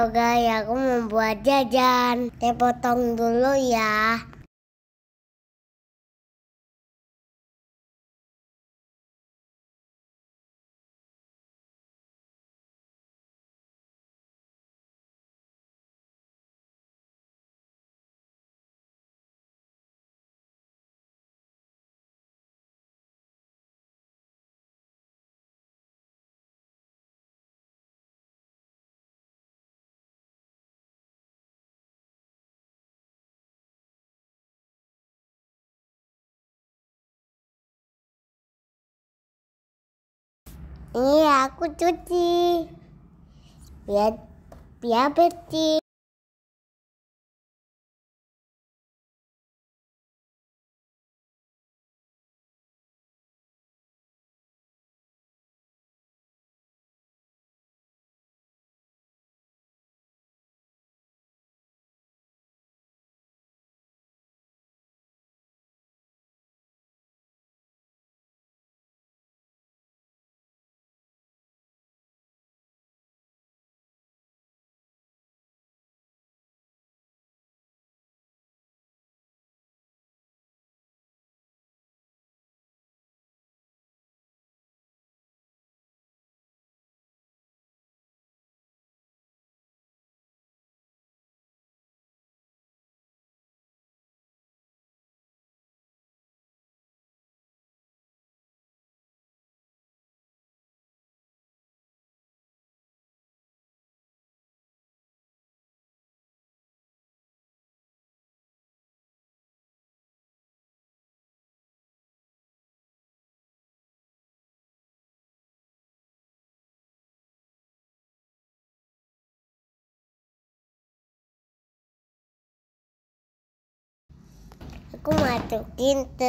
Halo guys, aku membuat jajan. Saya potong dulu ya. Iya, aku cuci. Biar biar bersih. como a tu quinto,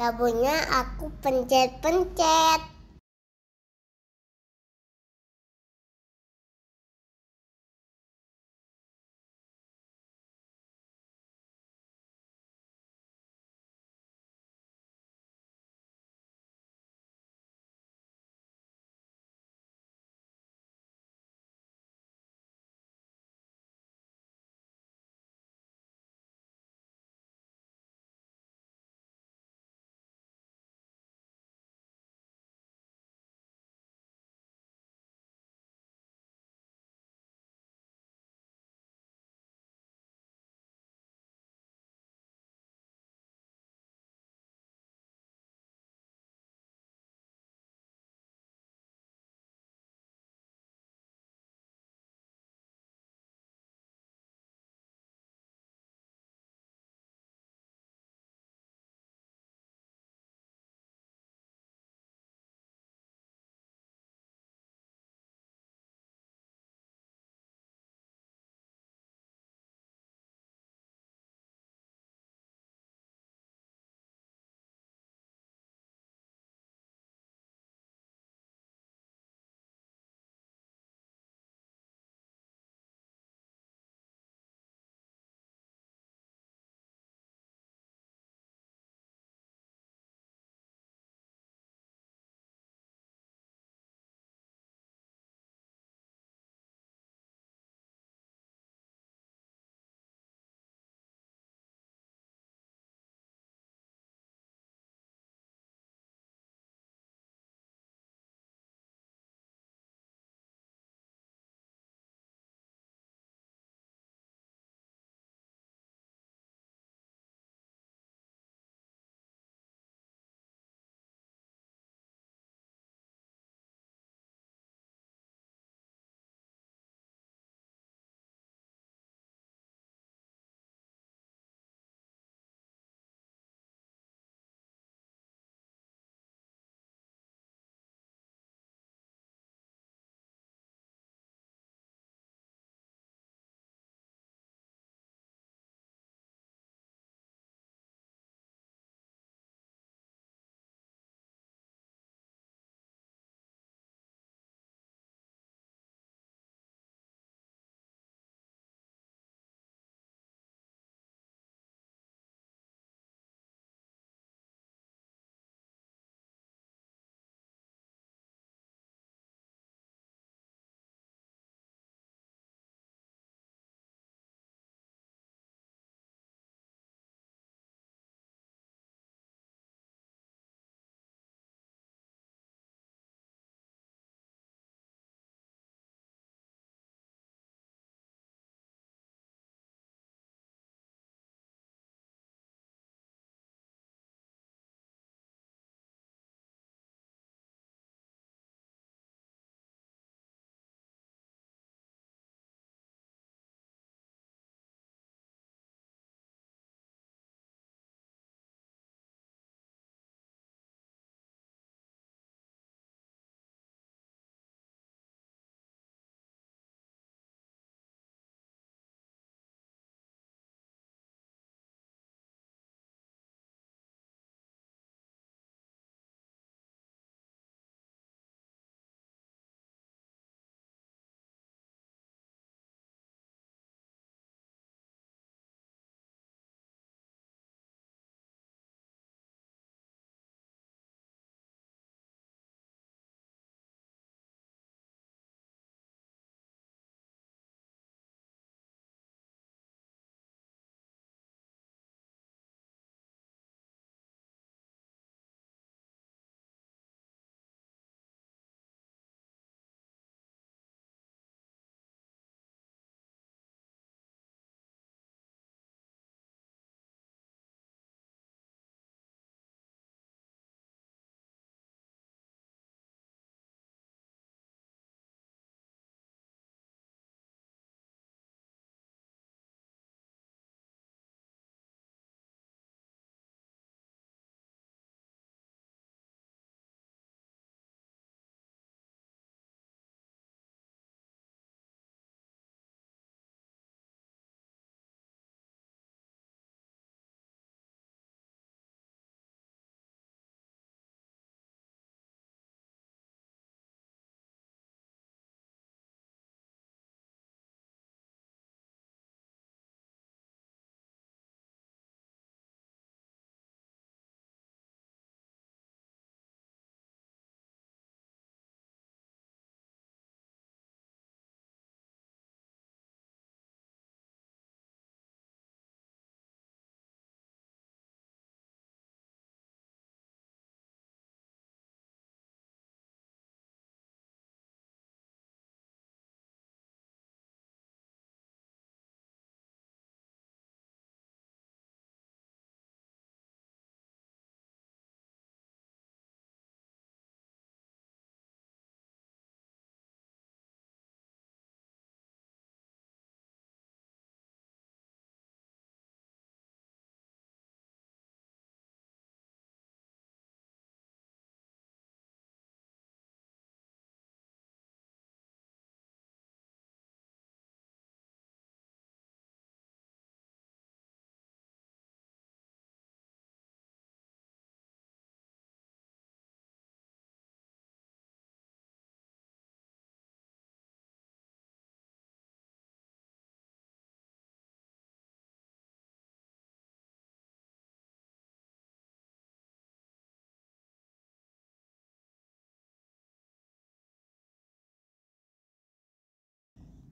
Labunya aku pencet-pencet.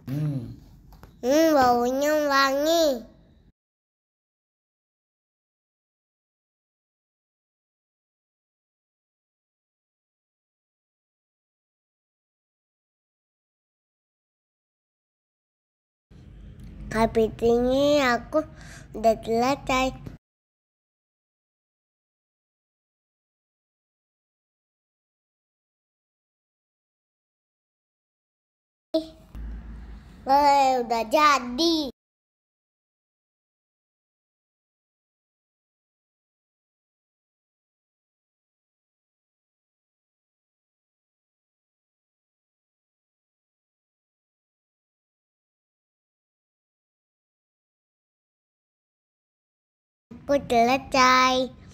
Hmm. Hmm, baunya wangi. Kepitingnya aku udah selesai. Valeu, da Jadi. Put the light